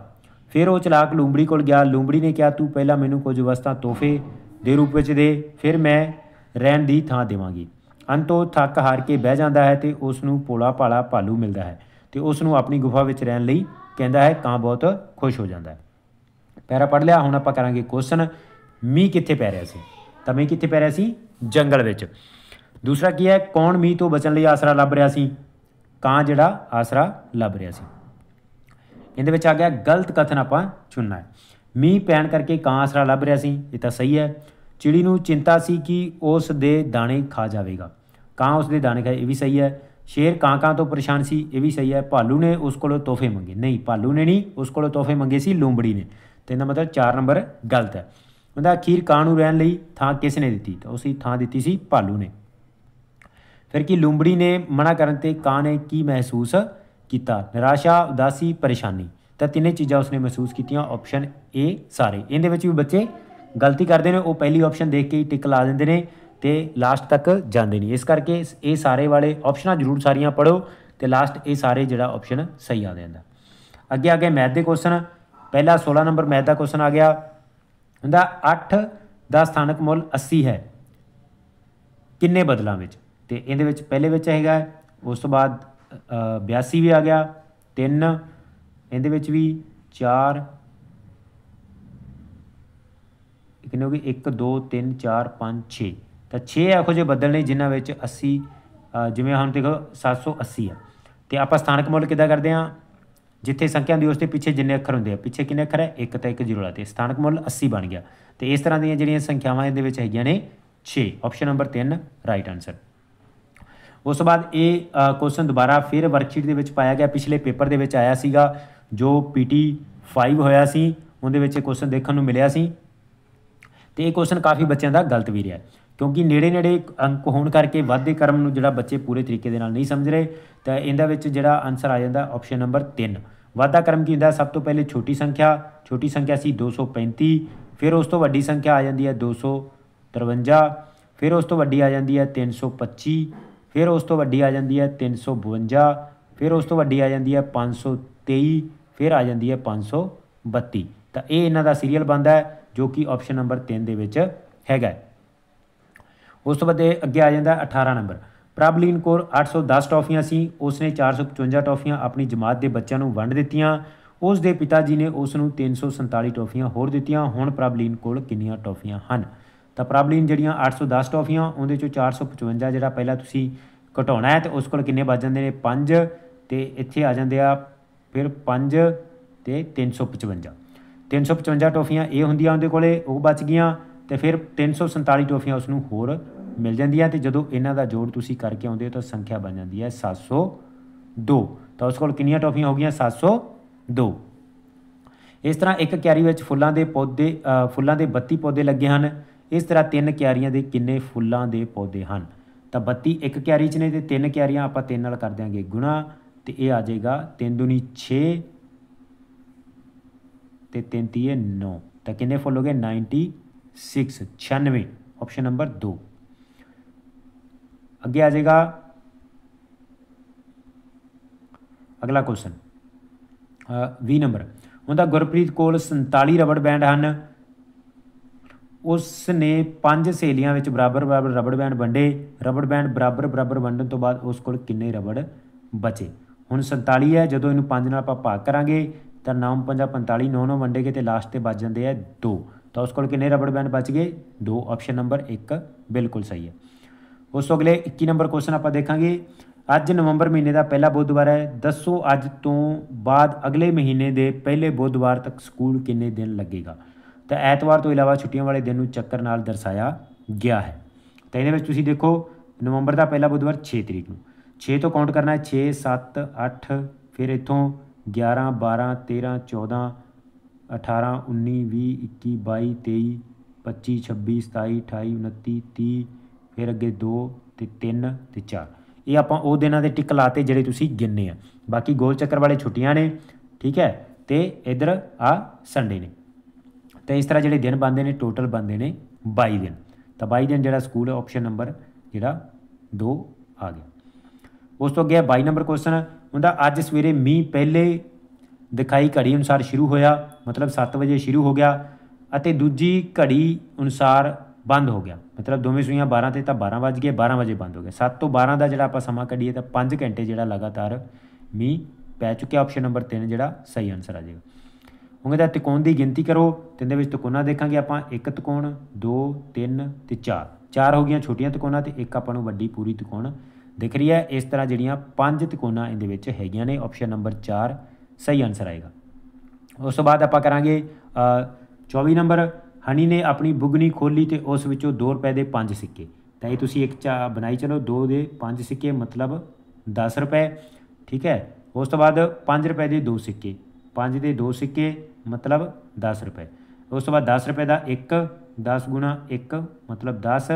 ਫਿਰ ਉਹ ਚਲਾਕ ਲੂੰਬੜੀ ਕੋਲ ਗਿਆ ਲੂੰਬੜੀ ਨੇ ਕਿਹਾ ਤੂੰ ਪਹਿਲਾਂ ਮੈਨੂੰ ਕੁਝ ਵਸਤਾਂ ਤੋਹਫੇ ਦੇ ਰੂਪ ਵਿੱਚ ਦੇ ਫਿਰ ਮੈਂ ਰਹਿਣ ਦੀ ਥਾਂ ਦੇਵਾਂਗੀ ਅੰਤੋ ਥੱਕ ਹਾਰ ਕੇ ਬਹਿ ਜਾਂਦਾ ਹੈ ਤੇ ਉਸ ਨੂੰ ਪੋਲਾ ਪਾਲਾ ਭਾਲੂ ਮਿਲਦਾ ਹੈ ਤੇ ਉਸ ਨੂੰ ਆਪਣੀ ਗੁਫਾ ਵਿੱਚ ਰਹਿਣ ਲਈ ਕਹਿੰਦਾ ਹੈ ਕਾਂ ਬਹੁਤ ਖੁਸ਼ ਹੋ ਜਾਂਦਾ ਹੈ ਪੈਰਾ ਪੜ ਲਿਆ ਹੁਣ ਆਪਾਂ ਕਰਾਂਗੇ ਕੁਐਸਚਨ ਮੀ ਕਿੱਥੇ ਪੈ ਰਿਹਾ ਸੀ ਤਾਂ ਮੀ ਕਿੱਥੇ ਪੈ ਰਿਹਾ ਸੀ ਜੰਗਲ ਵਿੱਚ ਦੂਸਰਾ ਕੀ ਹੈ ਕੌਣ ਮੀ ਤੋਂ ਬਚਣ ਲਈ ਆਸਰਾ ਲੱਭ ਰਿਹਾ ਸੀ ਕਾਂ ਜਿਹੜਾ ਆਸਰਾ ਲੱਭ ਰਿਹਾ ਸੀ ਇਹਦੇ ਵਿੱਚ ਆ ਗਿਆ ਗਲਤ ਕਥਨ ਆਪਾਂ ਚੁਣਨਾ ਹੈ ਮੀ ਪੈਣ ਕਰਕੇ ਕਾਂ ਆਸਰਾ ਲੱਭ ਰਿਹਾ ਸੀ ਇਹ ਤਾਂ ਸਹੀ ਹੈ ਚਿੜੀ ਨੂੰ ਚਿੰਤਾ ਸੀ ਕਿ ਉਸ ਦੇ ਦਾਣੇ ਖਾ ਜਾਵੇਗਾ ਕਾਂ ਉਸ ਦੇ ਦਾਣੇ ਖਾਏ ਇਹ ਵੀ ਸਹੀ ਹੈ ਸ਼ੇਰ ਕਾਂਕਾਂ ਤੋਂ ਪਰੇਸ਼ਾਨ ਸੀ ਇਹ ਵੀ ਸਹੀ ਹੈ ਭਾਲੂ ਨੇ ਉਸ ਕੋਲੋਂ ਤੋਹਫੇ ਮੰਗੇ ਨਹੀਂ ਭਾਲੂ ਨੇ ਨਹੀਂ ਉਸ ਕੋਲੋਂ ਤੋਹਫੇ ਮੰਗੇ ਸੀ ਲੂੰਬੜੀ ਨੇ ਤੇ ਇਹਦਾ ਮਤਲਬ 4 ਨੰਬਰ ਗਲਤ ਹੈ ਉਹਦਾ ਅਖੀਰ ਕਾਂ ਨੂੰ ਰਹਿਣ ਲਈ ਥਾਂ ਕਿਸ ਨੇ ਦਿੱਤੀ ਤਾਂ ਉਸੇ ਥਾਂ ਦਿੱਤੀ ਸੀ ਭਾਲੂ ਨੇ ਫਿਰ ਕੀ ਲੂੰਬੜੀ ਨੇ ਮਨਾ ਕਰਨ ਤੇ ਕਾਂ ਨੇ ਕੀ ਮਹਿਸੂਸ ਕੀਤਾ ਨਿਰਾਸ਼ਾ ਉਦਾਸੀ ਪਰੇਸ਼ਾਨੀ ਤਾਂ ਤਿੰਨੇ ਚੀਜ਼ਾਂ ਉਸਨੇ ਮਹਿਸੂਸ ਕੀਤੀਆਂ ਆਪਸ਼ਨ ਏ ਸਾਰੇ ਇਹਦੇ ਵਿੱਚ ਵੀ ਬੱਚੇ ਗਲਤੀ ਕਰਦੇ ਨੇ ਉਹ ਪਹਿਲੀ ਆਪਸ਼ਨ ਦੇਖ ਕੇ ਹੀ ਟਿਕ ਲਾ ਦਿੰਦੇ ਨੇ ਤੇ ਲਾਸਟ ਤੱਕ ਜਾਂਦੇ ਨਹੀਂ ਇਸ ਕਰਕੇ ਇਹ ਸਾਰੇ ਵਾਲੇ ਆਪਸ਼ਨਾਂ ਜ਼ਰੂਰ ਸਾਰੀਆਂ ਪੜੋ ਤੇ ਲਾਸਟ ਇਹ ਸਾਰੇ ਜਿਹੜਾ ਆਪਸ਼ਨ ਸਹੀ ਆ ਜਾਂਦਾ ਅੱਗੇ ਅੱਗੇ ਮੈਥ ਦੇ ਕੁਐਸਚਨ ਪਹਿਲਾ 16 ਨੰਬਰ ਮੈਥ ਦਾ ਕੁਐਸਚਨ ਆ ਗਿਆ ਹੁੰਦਾ 8 ਦਾ ਸਥਾਨਕ ਮੁੱਲ 80 ਹੈ ਕਿੰਨੇ ਬਦਲਾਂ ਵਿੱਚ ਤੇ ਇਹਦੇ ਵਿੱਚ ਪਹਿਲੇ ਵਿੱਚ ਹੈਗਾ ਉਸ ਤੋਂ ਬਾਅਦ 82 ਵੀ ਆ ਗਿਆ 3 ਇਹਦੇ ਵਿੱਚ ਵੀ 4 ਕਿੰਨੇ ਹੋ ਗਏ 1 2 3 4 5 6 ਤਾਂ 6 ਇਹੋ ਜਿਹੇ ਬਦਲ ਨੇ ਜਿਨ੍ਹਾਂ ਵਿੱਚ 80 ਜਿਵੇਂ ਹੁਣ ਦੇਖੋ 780 ਆ ਤੇ ਆਪਾਂ ਸਥਾਨਕ ਮੁੱਲ ਕਿੱਦਾਂ ਕਰਦੇ ਆ ਜਿੱਥੇ ਸੰਖਿਆ ਦੀ ਉਸ ਦੇ ਪਿੱਛੇ ਜਿੰਨੇ ਅੱਖਰ ਹੁੰਦੇ ਆ ਪਿੱਛੇ ਕਿੰਨੇ ਅੱਖਰ ਹੈ ਇੱਕ ਤਾਂ ਇੱਕ ਜ਼ੀਰੋ ਲਾਤੇ ਸਥਾਨਕ ਮੁੱਲ 80 ਬਣ ਗਿਆ ਤੇ ਇਸ ਤਰ੍ਹਾਂ ਦੀਆਂ ਜਿਹੜੀਆਂ ਸੰਖਿਆਵਾਂ ਇਹਦੇ ਵਿੱਚ ਹੈਗੀਆਂ ਨੇ 6 ਆਪਸ਼ਨ ਨੰਬਰ 3 ਰਾਈਟ ਆਨਸਰ ਉਸ ਤੋਂ ਬਾਅਦ ਇਹ ਕੁਐਸਚਨ ਦੁਬਾਰਾ ਫਿਰ ਵਰਕਸ਼ੀਟ ਦੇ ਵਿੱਚ ਪਾਇਆ ਗਿਆ ਪਿਛਲੇ ਪੇਪਰ ਦੇ ਵਿੱਚ ਆਇਆ ਸੀਗਾ ਜੋ ਪੀਟੀ 5 ਹੋਇਆ ਸੀ ਉਹਦੇ ਵਿੱਚ ਇਹ ਕੁਐਸਚਨ ਦੇਖਣ ਨੂੰ ਮਿਲਿਆ ਸੀ ਤੇ ਇਹ ਕੁਐਸਚਨ ਕਾਫੀ ਬੱਚਿਆਂ ਦਾ ਗਲਤ ਵੀ ਰਿਹਾ ਕਿਉਂਕਿ ਨੇੜੇ ਨੇੜੇ ਅੰਕ ਹੋਣ ਕਰਕੇ ਵਾਧੇ ਕਰਮ ਨੂੰ ਜਿਹੜਾ ਬੱਚੇ ਪੂਰੇ ਤਰੀਕੇ ਦੇ ਨਾਲ ਨਹੀਂ ਸਮਝ ਰਹੇ ਤਾਂ ਇਹਦਾ ਵਿੱਚ ਜਿਹੜਾ ਆਨਸਰ ਆ ਜਾਂਦਾ ਆਪਸ਼ਨ ਨੰਬਰ 3 ਵਾਧਾ ਕਰਮ ਕੀ ਹੁੰਦਾ ਸਭ ਤੋਂ ਪਹਿਲੇ ਛੋਟੀ ਸੰਖਿਆ ਛੋਟੀ ਸੰਖਿਆ ਸੀ 235 ਫਿਰ ਉਸ ਤੋਂ ਵੱਡੀ ਸੰਖਿਆ ਆ ਜਾਂਦੀ ਹੈ 253 ਫਿਰ ਉਸ ਤੋਂ ਵੱਡੀ ਆ ਜਾਂਦੀ ਹੈ 325 ਫਿਰ ਉਸ ਤੋਂ ਵੱਡੀ ਆ ਜਾਂਦੀ ਹੈ 352 ਫਿਰ ਉਸ ਤੋਂ ਵੱਡੀ ਆ ਜਾਂਦੀ ਹੈ 523 ਫਿਰ ਆ ਜਾਂਦੀ ਹੈ 532 ਤਾਂ ਇਹ ਇਹਨਾਂ ਦਾ ਸੀਰੀਅਲ ਬਣਦਾ ਹੈ ਜੋ ਕਿ ਆਪਸ਼ਨ ਨੰਬਰ 3 ਦੇ ਵਿੱਚ ਹੈਗਾ ਉਸ ਤੋਂ ਬਾਅਦ ਅੱਗੇ ਆ ਜਾਂਦਾ 18 ਨੰਬਰ ਪ੍ਰਭਲੀਨ ਕੋਰ 810 ਟੌਫੀਆਂ ਸੀ ਉਸ ਨੇ 455 ਟੌਫੀਆਂ ਆਪਣੀ ਜਮਾਤ ਦੇ ਬੱਚਿਆਂ ਨੂੰ ਵੰਡ ਦਿੱਤੀਆਂ ਉਸ ਦੇ ਪਿਤਾ ਜੀ ਨੇ ਉਸ ਨੂੰ 347 ਟੌਫੀਆਂ ਹੋਰ ਦਿੱਤੀਆਂ ਹੁਣ ਪ੍ਰਭਲੀਨ ਕੋਲ ਕਿੰਨੀਆਂ ਟੌਫੀਆਂ ਹਨ ਤਾਂ ਪ੍ਰਭਲੀਨ ਜਿਹੜੀਆਂ 810 ਟੌਫੀਆਂ ਉਹਦੇ ਚੋਂ 455 ਜਿਹੜਾ ਪਹਿਲਾਂ ਤੁਸੀਂ ਘਟਾਉਣਾ ਹੈ ਤੇ ਉਸ ਕੋਲ ਕਿੰਨੇ ਬਚ ਜਾਂਦੇ ਨੇ 5 ਤੇ ਇੱਥੇ ਆ ਜਾਂਦੇ ਆ ਫਿਰ 5 ਤੇ 355 355 ਟੌਫੀਆਂ ਇਹ ਹੁੰਦੀਆਂ ਉਹਦੇ ਕੋਲੇ ਉਹ ਬਚ ਗਈਆਂ ਤੇ ਫਿਰ 347 ਟੌਫੀਆਂ ਉਸ ਨੂੰ ਹੋਰ ਮਿਲ ਜਾਂਦੀ ਹੈ ਤੇ ਜਦੋਂ ਇਹਨਾਂ ਦਾ ਜੋੜ ਤੁਸੀਂ ਕਰਕੇ ਆਉਂਦੇ ਹੋ ਤਾਂ ਸੰਖਿਆ ਬਣ ਜਾਂਦੀ ਹੈ 702 ਤਾਂ ਉਸ ਕੋਲ ਕਿੰਨੀਆਂ ਟੋਫੀਆਂ ਹੋ ਗਈਆਂ 702 ਇਸ ਤਰ੍ਹਾਂ ਇੱਕ ਕਿਆਰੀ ਵਿੱਚ ਫੁੱਲਾਂ ਦੇ ਪੌਦੇ ਫੁੱਲਾਂ ਦੇ 32 ਪੌਦੇ ਲੱਗੇ ਹਨ ਇਸ ਤਰ੍ਹਾਂ ਤਿੰਨ ਕਿਆਰੀਆਂ ਦੇ ਕਿੰਨੇ ਫੁੱਲਾਂ ਦੇ ਪੌਦੇ ਹਨ ਤਾਂ 32 ਇੱਕ ਕਿਆਰੀ 'ਚ ਨੇ ਤੇ ਤਿੰਨ ਕਿਆਰੀਆਂ ਆਪਾਂ ਤਿੰਨ ਨਾਲ ਕਰ ਦਿਆਂਗੇ ਗੁਣਾ ਤੇ ਇਹ ਆ ਜਾਏਗਾ 3 2 6 ਤੇ 3 3 9 ਤਾਂ ਕਿੰਨੇ ਫੁੱਲ ਹੋ ਗਏ 96 96 ਆਪਸ਼ਨ ਨੰਬਰ 2 ਅੱਗੇ ਆ ਜਾਏਗਾ ਅਗਲਾ ਕੁਐਸਚਨ ਵੀ ਨੰਬਰ ਉਹਦਾ ਗੁਰਪ੍ਰੀਤ ਕੋਲ 47 ਰਬੜ ਬੈਂਡ ਹਨ ਉਸ ਨੇ ਪੰਜ ਸਹੇਲੀਆਂ ਵਿੱਚ ਬਰਾਬਰ ਬਰਾਬਰ ਰਬੜ ਬੈਂਡ ਵੰਡੇ ਰਬੜ ਬੈਂਡ ਬਰਾਬਰ ਬਰਾਬਰ ਵੰਡਣ ਤੋਂ ਬਾਅਦ ਉਸ ਕੋਲ ਕਿੰਨੇ ਰਬੜ ਬਚੇ ਹੁਣ 47 ਹੈ ਜਦੋਂ ਇਹਨੂੰ 5 ਨਾਲ ਆਪਾਂ ਭਾਗ ਕਰਾਂਗੇ ਤਾਂ 9 5 45 9 9 ਵੰਡੇਗੇ ਤੇ ਲਾਸਟ ਤੇ ਬਚ ਜਾਂਦੇ ਆ 2 ਤਾਂ ਉਸ ਕੋਲ ਕਿੰਨੇ ਰਬੜ ਬੈਂਡ ਬਚ ਗਏ 2 ਆਪਸ਼ਨ ਨੰਬਰ 1 ਬਿਲਕੁਲ ਸਹੀ ਹੈ ਉਸ ਤੋਂ ਅਗਲੇ 21 ਨੰਬਰ ਕੁਐਸਚਨ ਆਪਾਂ ਦੇਖਾਂਗੇ ਅੱਜ ਨਵੰਬਰ ਮਹੀਨੇ ਦਾ ਪਹਿਲਾ ਬੁੱਧਵਾਰ ਹੈ ਦੱਸੋ ਅੱਜ ਤੋਂ ਬਾਅਦ ਅਗਲੇ ਮਹੀਨੇ ਦੇ ਪਹਿਲੇ ਬੁੱਧਵਾਰ ਤੱਕ ਸਕੂਲ ਕਿੰਨੇ ਦਿਨ ਲੱਗੇਗਾ ਤਾਂ ਐਤਵਾਰ ਤੋਂ ਇਲਾਵਾ ਛੁੱਟੀਆਂ ਵਾਲੇ ਦਿਨ ਨੂੰ ਚੱਕਰ ਨਾਲ ਦਰਸਾਇਆ ਗਿਆ ਹੈ ਤਾਂ ਇਹਦੇ ਵਿੱਚ ਤੁਸੀਂ ਦੇਖੋ ਨਵੰਬਰ ਦਾ ਪਹਿਲਾ ਬੁੱਧਵਾਰ 6 ਤਰੀਕ ਨੂੰ 6 ਤੋਂ ਕਾਊਂਟ ਕਰਨਾ ਹੈ 6 7 8 ਫਿਰ ਇੱਥੋਂ 11 12 13 14 18 19 20 21 22 23 25 26 27 28 29 30 ਫਿਰ ਅੱਗੇ 2 ਤੇ 3 ਤੇ 4 ਇਹ ਆਪਾਂ ਉਹ ਦਿਨਾਂ ਦੇ ਟਿਕ ਲਾਤੇ ਜਿਹੜੇ ਤੁਸੀਂ ਗਿਣਨੇ ਆ ਬਾਕੀ ਗੋਲ ਚੱਕਰ ਵਾਲੇ ਛੁੱਟੀਆਂ ਨੇ ਠੀਕ ਹੈ ਤੇ ਇਧਰ ਆ ਸੰਡੇ ਨੇ ਤੇ ਇਸ ਤਰ੍ਹਾਂ ਜਿਹੜੇ ਦਿਨ ਬੰਦੇ ਨੇ ਟੋਟਲ ਬੰਦੇ ਨੇ 22 ਦਿਨ ਤਾਂ 22 ਦਿਨ ਜਿਹੜਾ ਸਕੂਲ ਹੈ ਆਪਸ਼ਨ ਨੰਬਰ ਜਿਹੜਾ 2 ਆ ਗਿਆ ਉਸ ਤੋਂ ਅੱਗੇ 22 ਨੰਬਰ ਕੁਐਸਚਨ ਹੁੰਦਾ ਅੱਜ ਸਵੇਰੇ ਮੀਂਹ ਪਹਿਲੇ ਦਿਖਾਈ ਘੜੀ ਅਨੁਸਾਰ ਸ਼ੁਰੂ ਹੋਇਆ ਮਤਲਬ 7 ਵਜੇ ਸ਼ੁਰੂ ਹੋ ਗਿਆ ਅਤੇ ਦੂਜੀ ਘੜੀ ਅਨੁਸਾਰ ਬੰਦ ਹੋ ਗਿਆ ਮਤਲਬ ਦੋਵੇਂ ਸੂਈਆਂ 12 ਤੇ ਤਾਂ 12 ਵਜ ਗਏ 12 ਵਜੇ ਬੰਦ ਹੋ ਗਏ 7 ਤੋਂ 12 ਦਾ ਜਿਹੜਾ ਆਪਾਂ ਸਮਾਂ ਕੱਢੀਏ ਤਾਂ 5 ਘੰਟੇ ਜਿਹੜਾ ਲਗਾਤਾਰ ਮੀ ਪੈ ਚੁੱਕਿਆ ਆਪਸ਼ਨ ਨੰਬਰ 3 ਜਿਹੜਾ ਸਹੀ ਆਨਸਰ ਆ ਜਾਏਗਾ ਹੁਣ ਦਾ ਤਿਕੋਣ ਦੀ ਗਿਣਤੀ ਕਰੋ ਤੇ ਦੇ ਵਿੱਚ ਤਿਕੋਣਾ ਦੇਖਾਂਗੇ ਆਪਾਂ ਇੱਕ ਤਿਕੋਣ 2 3 ਤੇ 4 ਚਾਰ ਹੋ ਗਈਆਂ ਛੋਟੀਆਂ ਤਿਕੋਣਾ ਤੇ ਇੱਕ ਆਪਾਂ ਨੂੰ ਵੱਡੀ ਪੂਰੀ ਤਿਕੋਣ ਦਿਖ ਰਹੀ ਹੈ ਇਸ ਤਰ੍ਹਾਂ ਜਿਹੜੀਆਂ ਪੰਜ ਤਿਕੋਣਾ ਇਹਦੇ ਵਿੱਚ ਹੈਗੀਆਂ ਨੇ ਆਪਸ਼ਨ ਨੰਬਰ 4 ਸਹੀ ਆਨਸਰ ਆਏਗਾ ਉਸ ਤੋਂ ਬਾਅਦ ਆਪਾਂ ਕਰਾਂਗੇ 24 ਨੰਬਰ ਹਣੀ ਨੇ ਆਪਣੀ ਬੁਗਨੀ ਖੋਲੀ ਤੇ ਉਸ ਵਿੱਚੋਂ 2 ਰੁਪਏ ਦੇ 5 ਸਿੱਕੇ ਤਾਂ ਇਹ ਤੁਸੀਂ ਇੱਕ ਚਾ ਬਣਾਈ ਚਲੋ 2 ਦੇ 5 ਸਿੱਕੇ ਮਤਲਬ 10 ਰੁਪਏ ਠੀਕ ਹੈ ਉਸ ਤੋਂ ਬਾਅਦ 5 ਰੁਪਏ ਦੇ 2 ਸਿੱਕੇ 5 ਦੇ 2 ਸਿੱਕੇ ਮਤਲਬ 10 ਰੁਪਏ ਉਸ ਤੋਂ ਬਾਅਦ 10 ਰੁਪਏ ਦਾ 1 10 ਗੁਣਾ 1 ਮਤਲਬ 10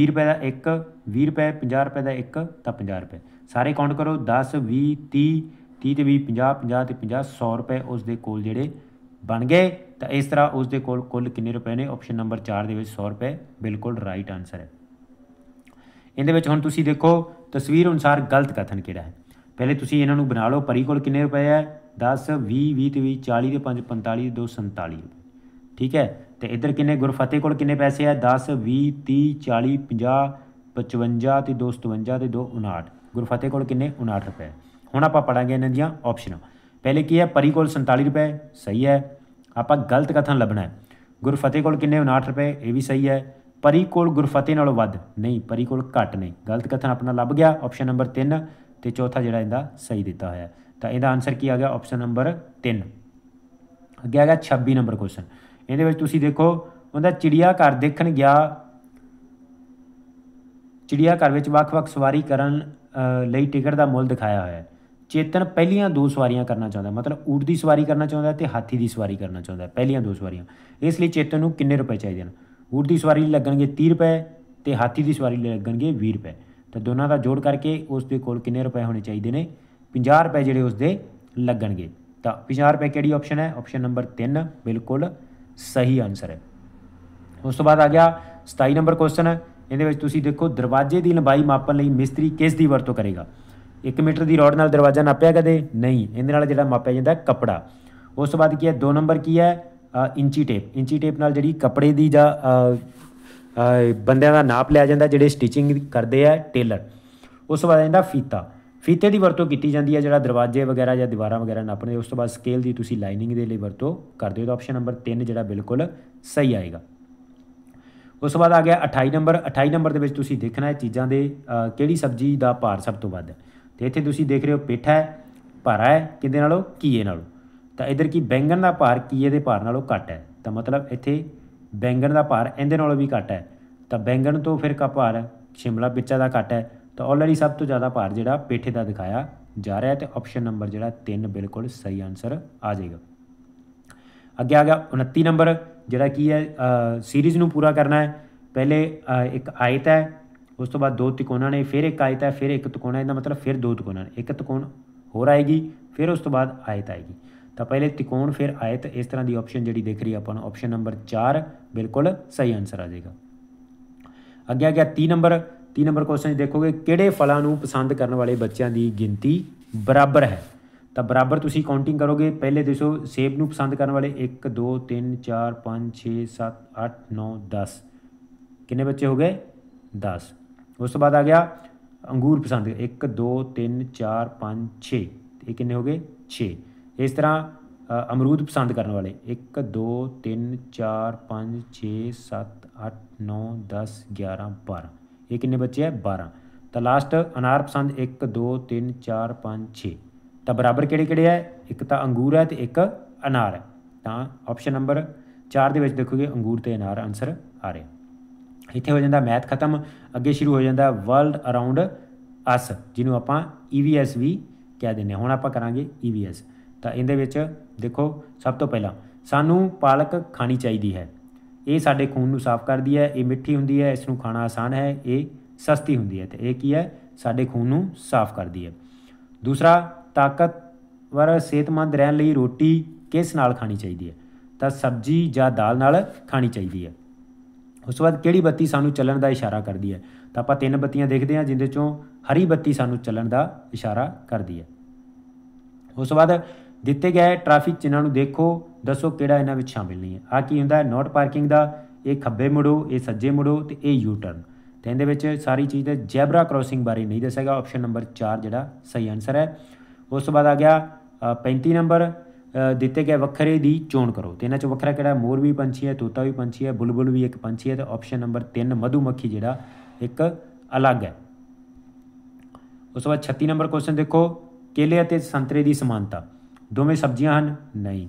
20 ਰੁਪਏ ਦਾ 1 20 ਰੁਪਏ 50 ਰੁਪਏ ਦਾ 1 ਤਾਂ 50 ਰੁਪਏ ਸਾਰੇ ਕਾਊਂਟ ਕਰੋ 10 20 30 30 ਤੇ 20 50 50 ਤੇ 50 100 ਰੁਪਏ ਉਸ ਦੇ ਕੋਲ ਜਿਹੜੇ ਬਣ ਗਏ ਤਾਂ ਇਸ ਤਰ੍ਹਾਂ ਉਸ ਦੇ ਕੋਲ ਕੁੱਲ ਕਿੰਨੇ ਰੁਪਏ ਨੇ ਆਪਸ਼ਨ ਨੰਬਰ 4 ਦੇ ਵਿੱਚ 100 ਰੁਪਏ ਬਿਲਕੁਲ ਰਾਈਟ ਆਨਸਰ ਹੈ ਇਹਦੇ ਵਿੱਚ ਹੁਣ ਤੁਸੀਂ ਦੇਖੋ ਤਸਵੀਰ ਅਨੁਸਾਰ ਗਲਤ ਕਥਨ ਕਿਹੜਾ ਹੈ ਪਹਿਲੇ ਤੁਸੀਂ ਇਹਨਾਂ ਨੂੰ ਬਣਾ ਲਓ ਪਰੀ ਕੋਲ ਕਿੰਨੇ ਰੁਪਏ ਹੈ 10 20 20 ਤੇ 20 40 ਦੇ 5 45 ਦੇ 2 47 ਠੀਕ ਹੈ ਤੇ ਇੱਧਰ ਕਿੰਨੇ ਗੁਰਫਤਿਹ ਕੋਲ ਕਿੰਨੇ ਪੈਸੇ ਹੈ 10 20 30 40 50 55 ਤੇ 252 ਤੇ 2 59 ਗੁਰਫਤਿਹ ਕੋਲ ਕਿੰਨੇ 59 ਰੁਪਏ ਹੁਣ ਆਪਾਂ ਪੜਾਂਗੇ ਇਹਨਾਂ ਦੀਆਂ ਆਪਸ਼ਨਾਂ ਪਹਿਲੇ ਕੀ ਹੈ ਪਰੀ ਕੋਲ 47 ਰੁਪਏ ਸਹੀ ਹੈ ਆਪਾਂ ਗਲਤ ਕਥਨ ਲੱਭਣਾ ਹੈ ਗੁਰਫਤੇ ਕੋਲ ਕਿੰਨੇ 59 ਰੁਪਏ ਇਹ ਵੀ ਸਹੀ ਹੈ ਪਰੀ ਕੋਲ ਗੁਰਫਤੇ ਨਾਲੋਂ ਵੱਧ ਨਹੀਂ ਪਰੀ ਕੋਲ ਘੱਟ ਨਹੀਂ ਗਲਤ ਕਥਨ ਆਪਣਾ ਲੱਭ ਗਿਆ ਆਪਸ਼ਨ ਨੰਬਰ 3 ਤੇ ਚੌਥਾ ਜਿਹੜਾ ਇਹਦਾ ਸਹੀ ਦਿੱਤਾ ਹੋਇਆ ਤਾਂ ਇਹਦਾ ਆਨਸਰ ਕੀ ਆ ਗਿਆ ਆਪਸ਼ਨ ਨੰਬਰ 3 ਅੱਗੇ ਆ ਗਿਆ 26 ਨੰਬਰ ਕੁਐਸਚਨ ਇਹਦੇ ਵਿੱਚ ਤੁਸੀਂ ਦੇਖੋ ਉਹਦਾ ਚਿੜੀਆ ਘਰ ਦੇਖਣ ਗਿਆ ਚਿੜੀਆ ਘਰ ਵਿੱਚ ਵੱਖ-ਵੱਖ ਸਵਾਰੀ ਕਰਨ ਲਈ ਟਿਕਟ ਦਾ ਮੁੱਲ ਦਿਖਾਇਆ ਹੋਇਆ ਹੈ ਚੇਤਨ ਪਹਿਲੀਆਂ ਦੋ ਸਵਾਰੀਆਂ ਕਰਨਾ ਚਾਹੁੰਦਾ ਮਤਲਬ ਊਠ ਦੀ ਸਵਾਰੀ ਕਰਨਾ ਚਾਹੁੰਦਾ ਤੇ ਹਾਥੀ ਦੀ ਸਵਾਰੀ ਕਰਨਾ ਚਾਹੁੰਦਾ ਪਹਿਲੀਆਂ ਦੋ ਸਵਾਰੀਆਂ ਇਸ ਲਈ ਚੇਤਨ ਨੂੰ ਕਿੰਨੇ ਰੁਪਏ ਚਾਹੀਦੇ ਹਨ ਊਠ ਦੀ ਸਵਾਰੀ ਲਈ ਲੱਗਣਗੇ 30 ਰੁਪਏ ਤੇ ਹਾਥੀ ਦੀ ਸਵਾਰੀ ਲਈ ਲੱਗਣਗੇ 20 ਰੁਪਏ ਤਾਂ ਦੋਨਾਂ ਦਾ ਜੋੜ ਕਰਕੇ ਉਸ ਦੇ ਕੋਲ ਕਿੰਨੇ ਰੁਪਏ ਹੋਣੇ ਚਾਹੀਦੇ ਨੇ 50 ਰੁਪਏ ਜਿਹੜੇ ਉਸ ਦੇ ਲੱਗਣਗੇ ਤਾਂ 50 ਰੁਪਏ ਕਿਹੜੀ ਆਪਸ਼ਨ ਹੈ ਆਪਸ਼ਨ ਨੰਬਰ 3 ਬਿਲਕੁਲ ਸਹੀ ਆਨਸਰ ਹੈ ਉਸ ਤੋਂ ਬਾਅਦ ਆ ਗਿਆ 27 ਨੰਬਰ ਕੁਐਸਚਨ ਇਹਦੇ ਵਿੱਚ ਤੁਸੀਂ ਦੇਖੋ ਦਰਵਾਜ਼ੇ ਦੀ ਲੰਬਾਈ ਮਾਪਣ ਲਈ ਮਿਸਤਰੀ ਕਿਸ ਦੀ ਵਰਤੋਂ ਕਰੇਗਾ 1 ਮੀਟਰ ਦੀ ਰੋਡ ਨਾਲ ਦਰਵਾਜ਼ਾ ਨਾਪਿਆ ਕਦੇ ਨਹੀਂ ਇਹਦੇ ਨਾਲ ਜਿਹੜਾ ਮਾਪਿਆ ਜਾਂਦਾ ਕਪੜਾ ਉਸ ਤੋਂ ਬਾਅਦ ਕੀ ਹੈ 2 ਨੰਬਰ ਕੀ ਹੈ ਇੰਚੀ ਟੇਪ ਇੰਚੀ ਟੇਪ ਨਾਲ ਜਿਹੜੀ ਕਪੜੇ ਦੀ ਜਾਂ ਬੰਦਿਆਂ ਦਾ ਨਾਪ ਲਿਆ ਜਾਂਦਾ ਜਿਹੜੇ ਸਟਿਚਿੰਗ ਕਰਦੇ ਆ ਟੇਲਰ ਉਸ ਤੋਂ ਬਾਅਦ ਇਹਦਾ ਫੀਤਾ ਫੀਤੇ ਦੀ ਵਰਤੋਂ ਕੀਤੀ ਜਾਂਦੀ ਹੈ ਜਿਹੜਾ ਦਰਵਾਜ਼ੇ ਵਗੈਰਾ ਜਾਂ ਦੀਵਾਰਾਂ ਵਗੈਰਾ ਨਾਪਣੇ ਉਸ ਤੋਂ ਬਾਅਦ ਸਕੇਲ ਦੀ ਤੁਸੀਂ ਲਾਈਨਿੰਗ ਦੇ ਲਈ ਵਰਤੋਂ ਕਰਦੇ ਹੋ ਤਾਂ ਆਪਸ਼ਨ ਨੰਬਰ 3 ਜਿਹੜਾ ਬਿਲਕੁਲ ਸਹੀ ਆਏਗਾ ਉਸ ਤੋਂ ਬਾਅਦ ਆ ਗਿਆ 28 ਨੰਬਰ 28 ਨੰਬਰ ਦੇ ਵਿੱਚ ਤੁਸੀਂ ਦੇਖਣਾ ਹੈ ਚੀਜ਼ਾਂ ਦੇ ਕਿਹੜੀ ਸਬਜ਼ੀ ਦਾ ਭਾਰ ਸਭ ਤੋਂ ਵੱਧ ਹੈ ਤੇ ਇੱਥੇ ਤੁਸੀਂ ਦੇਖ ਰਹੇ ਹੋ ਪੇਠਾ ਹੈ ਭਾਰਾ ਹੈ ਕਿਹਦੇ ਨਾਲੋਂ ਕੀਏ ਨਾਲੋਂ ਤਾਂ ਇਧਰ ਕੀ ਬੈਂਗਣ ਦਾ ਭਾਰ ਕੀਏ ਦੇ ਭਾਰ ਨਾਲੋਂ ਘੱਟ ਹੈ ਤਾਂ ਮਤਲਬ ਇੱਥੇ ਬੈਂਗਣ ਦਾ ਭਾਰ ਇਹਦੇ ਨਾਲੋਂ ਵੀ ਘੱਟ ਹੈ ਤਾਂ ਬੈਂਗਣ ਤੋਂ ਫਿਰ ਕਾ ਭਾਰ ਸ਼ਿਮਲਾ ਵਿੱਚ ਦਾ ਘੱਟ ਹੈ ਤਾਂ ਆਲਰੇਡੀ ਸਭ ਤੋਂ ਜ਼ਿਆਦਾ ਭਾਰ ਜਿਹੜਾ ਪੇਠੇ ਦਾ ਦਿਖਾਇਆ ਜਾ ਰਿਹਾ ਹੈ ਤੇ ਆਪਸ਼ਨ ਨੰਬਰ ਜਿਹੜਾ 3 ਬਿਲਕੁਲ ਸਹੀ ਆਨਸਰ ਆ ਜਾਏਗਾ ਅੱਗੇ ਆ ਗਿਆ 29 ਨੰਬਰ ਜਿਹੜਾ ਕੀ ਹੈ ਸੀਰੀਜ਼ ਨੂੰ ਪੂਰਾ ਕਰਨਾ ਹੈ ਪਹਿਲੇ ਇੱਕ ਆਇਤ ਹੈ ਉਸ ਤੋਂ ਬਾਅਦ ਦੋ ਤਿਕੋਣਾਂ ਨੇ ਫਿਰ ਇੱਕ ਆਇਤ ਹੈ ਫਿਰ ਇੱਕ ਤਿਕੋਣਾ ਇਹਦਾ ਮਤਲਬ ਫਿਰ ਦੋ ਤਿਕੋਣਾਂ ਨੇ ਇੱਕ ਤਿਕੋਣ ਹੋਰ ਆਏਗੀ ਫਿਰ ਉਸ ਤੋਂ ਬਾਅਦ ਆਇਤ ਆਏਗੀ ਤਾਂ ਪਹਿਲੇ ਤਿਕੋਣ ਫਿਰ ਆਇਤ ਇਸ ਤਰ੍ਹਾਂ ਦੀ ਆਪਸ਼ਨ ਜਿਹੜੀ ਦੇਖ ਰਹੀ ਆਪਾਂ ਨੂੰ ਆਪਸ਼ਨ ਨੰਬਰ 4 ਬਿਲਕੁਲ ਸਹੀ ਆਨਸਰ ਆ ਜਾਏਗਾ ਅੱਗੇ ਆ ਗਿਆ 3 ਨੰਬਰ 3 ਨੰਬਰ ਕੁਐਸਚਨ ਦੇਖੋਗੇ ਕਿਹੜੇ ਫਲਾਂ ਨੂੰ ਪਸੰਦ ਕਰਨ ਵਾਲੇ ਬੱਚਿਆਂ ਦੀ ਗਿਣਤੀ ਬਰਾਬਰ ਹੈ ਤਾਂ ਬਰਾਬਰ ਤੁਸੀਂ ਕਾਊਂਟਿੰਗ ਕਰੋਗੇ ਪਹਿਲੇ ਦੇਖੋ ਸੇਬ ਨੂੰ ਪਸੰਦ ਕਰਨ ਵਾਲੇ 1 2 3 4 5 6 7 8 9 10 ਕਿੰਨੇ ਬੱਚੇ ਹੋ ਗਏ 10 ਉਸ ਤੋਂ ਬਾਅਦ ਆ ਗਿਆ ਅੰਗੂਰ ਪਸੰਦ 1 2 3 4 5 6 ਇਹ ਕਿੰਨੇ ਹੋ ਗਏ 6 ਇਸ ਤਰ੍ਹਾਂ ਅਮਰੂਦ ਪਸੰਦ ਕਰਨ ਵਾਲੇ 1 2 3 4 5 6 7 8 9 10 11 12 ਇਹ ਕਿੰਨੇ ਬੱਚੇ ਆ 12 ਤਾਂ ਲਾਸਟ ਅਨਾਰ ਪਸੰਦ 1 2 3 4 5 6 ਤਾਂ ਬਰਾਬਰ ਕਿਹੜੇ ਕਿਹੜੇ ਆ ਇੱਕ ਤਾਂ ਅੰਗੂਰ ਹੈ ਤੇ ਇੱਕ ਅਨਾਰ ਹੈ ਤਾਂ ਆਪਸ਼ਨ ਨੰਬਰ 4 ਦੇ ਵਿੱਚ ਦੇਖੋਗੇ ਅੰਗੂਰ ਤੇ ਅਨਾਰ ਆਨਸਰ ਆ ਰਿਹਾ ਇੱਥੇ ਹੋ ਜਾਂਦਾ ਮੈਥ ਖਤਮ ਅੱਗੇ ਸ਼ੁਰੂ ਹੋ ਜਾਂਦਾ ਵਰਲਡ ਅਰਾਊਂਡ ਅਸ ਜਿਹਨੂੰ ਆਪਾਂ ਈਵੀਐਸ e ਵੀ ਕਹਿ ਦਿੰਨੇ ਹੁਣ ਆਪਾਂ ਕਰਾਂਗੇ ਈਵੀਐਸ e ਤਾਂ ਇਹਦੇ ਵਿੱਚ ਦੇਖੋ ਸਭ ਤੋਂ ਪਹਿਲਾਂ ਸਾਨੂੰ ਪਾਲਕ ਖਾਣੀ ਚਾਹੀਦੀ ਹੈ ਇਹ ਸਾਡੇ ਖੂਨ ਨੂੰ ਸਾਫ਼ ਕਰਦੀ ਹੈ ਇਹ ਮਿੱਠੀ ਹੁੰਦੀ ਹੈ ਇਸ ਨੂੰ ਖਾਣਾ ਆਸਾਨ ਹੈ ਇਹ ਸਸਤੀ ਹੁੰਦੀ ਹੈ ਤੇ ਇਹ ਕੀ ਹੈ ਸਾਡੇ ਖੂਨ ਨੂੰ ਸਾਫ਼ ਕਰਦੀ ਹੈ ਦੂਸਰਾ ਤਾਕਤਵਰ ਸਿਹਤਮੰਦ ਰਹਿਣ ਲਈ ਰੋਟੀ ਕਿਸ ਨਾਲ ਖਾਣੀ ਚਾਹੀਦੀ ਹੈ ਤਾਂ ਸਬਜ਼ੀ ਜਾਂ ਦਾਲ ਨਾਲ ਖਾਣੀ ਚਾਹੀਦੀ ਹੈ ਉਸ ਤੋਂ ਬਾਅਦ ਕਿਹੜੀ ਬੱਤੀ ਸਾਨੂੰ ਚੱਲਣ ਦਾ ਇਸ਼ਾਰਾ ਕਰਦੀ ਹੈ ਤਾਂ ਆਪਾਂ ਤਿੰਨ ਬੱਤੀਆਂ ਦੇਖਦੇ ਹਾਂ ਜਿੰਦੇ ਚੋਂ ਹਰੀ ਬੱਤੀ ਸਾਨੂੰ ਚੱਲਣ ਦਾ ਇਸ਼ਾਰਾ ਕਰਦੀ ਹੈ ਉਸ ਤੋਂ ਬਾਅਦ ਦਿੱਤੇ ਗਏ ਟ੍ਰੈਫਿਕ ਚਿੰਨ੍ਹਾਂ ਨੂੰ ਦੇਖੋ ਦੱਸੋ ਕਿਹੜਾ ਇਹਨਾਂ ਵਿੱਚ ਸ਼ਾਮਿਲ ਨਹੀਂ ਹੈ ਆ ਕੀ ਹੁੰਦਾ ਹੈ ਨੋਟ ਪਾਰਕਿੰਗ ਦਾ ਇਹ ਖੱਬੇ ਮੁੜੋ ਇਹ ਸੱਜੇ ਮੁੜੋ ਤੇ ਇਹ ਯੂ ਟਰਨ ਤੇ ਇਹਦੇ ਵਿੱਚ ਸਾਰੀ ਚੀਜ਼ ਦਾ ਜੈਬਰਾ ਕ੍ਰੋਸਿੰਗ ਬਾਰੇ ਨਹੀਂ ਦੱਸਿਆ ਗਿਆ ਆਪਸ਼ਨ ਨੰਬਰ 4 ਜਿਹੜਾ ਸਹੀ ਆਨਸਰ ਹੈ ਉਸ ਤੋਂ ਬਾਅਦ ਆ ਗਿਆ 35 ਨੰਬਰ ਦਿੱਤੇ ਗਏ ਵੱਖਰੇ ਦੀ ਚੋਣ ਕਰੋ ਤੇ ਇਹਨਾਂ ਚ ਵੱਖਰਾ ਕਿਹੜਾ ਮੋਰ ਵੀ ਪੰਛੀ ਹੈ ਤੋਤਾ ਵੀ ਪੰਛੀ ਹੈ ਬੁਲਬੁਲ ਵੀ ਇੱਕ ਪੰਛੀ ਹੈ ਤੇ ਆਪਸ਼ਨ ਨੰਬਰ 3 ਮਧੂਮੱਖੀ ਜਿਹੜਾ ਇੱਕ ਅਲੱਗ ਹੈ ਉਸ ਤੋਂ ਬਾਅਦ 36 ਨੰਬਰ ਕੁਐਸਚਨ ਦੇਖੋ ਕੇਲੇ ਅਤੇ ਸੰਤਰੇ ਦੀ ਸਮਾਨਤਾ ਦੋਵੇਂ ਸਬਜ਼ੀਆਂ ਹਨ ਨਹੀਂ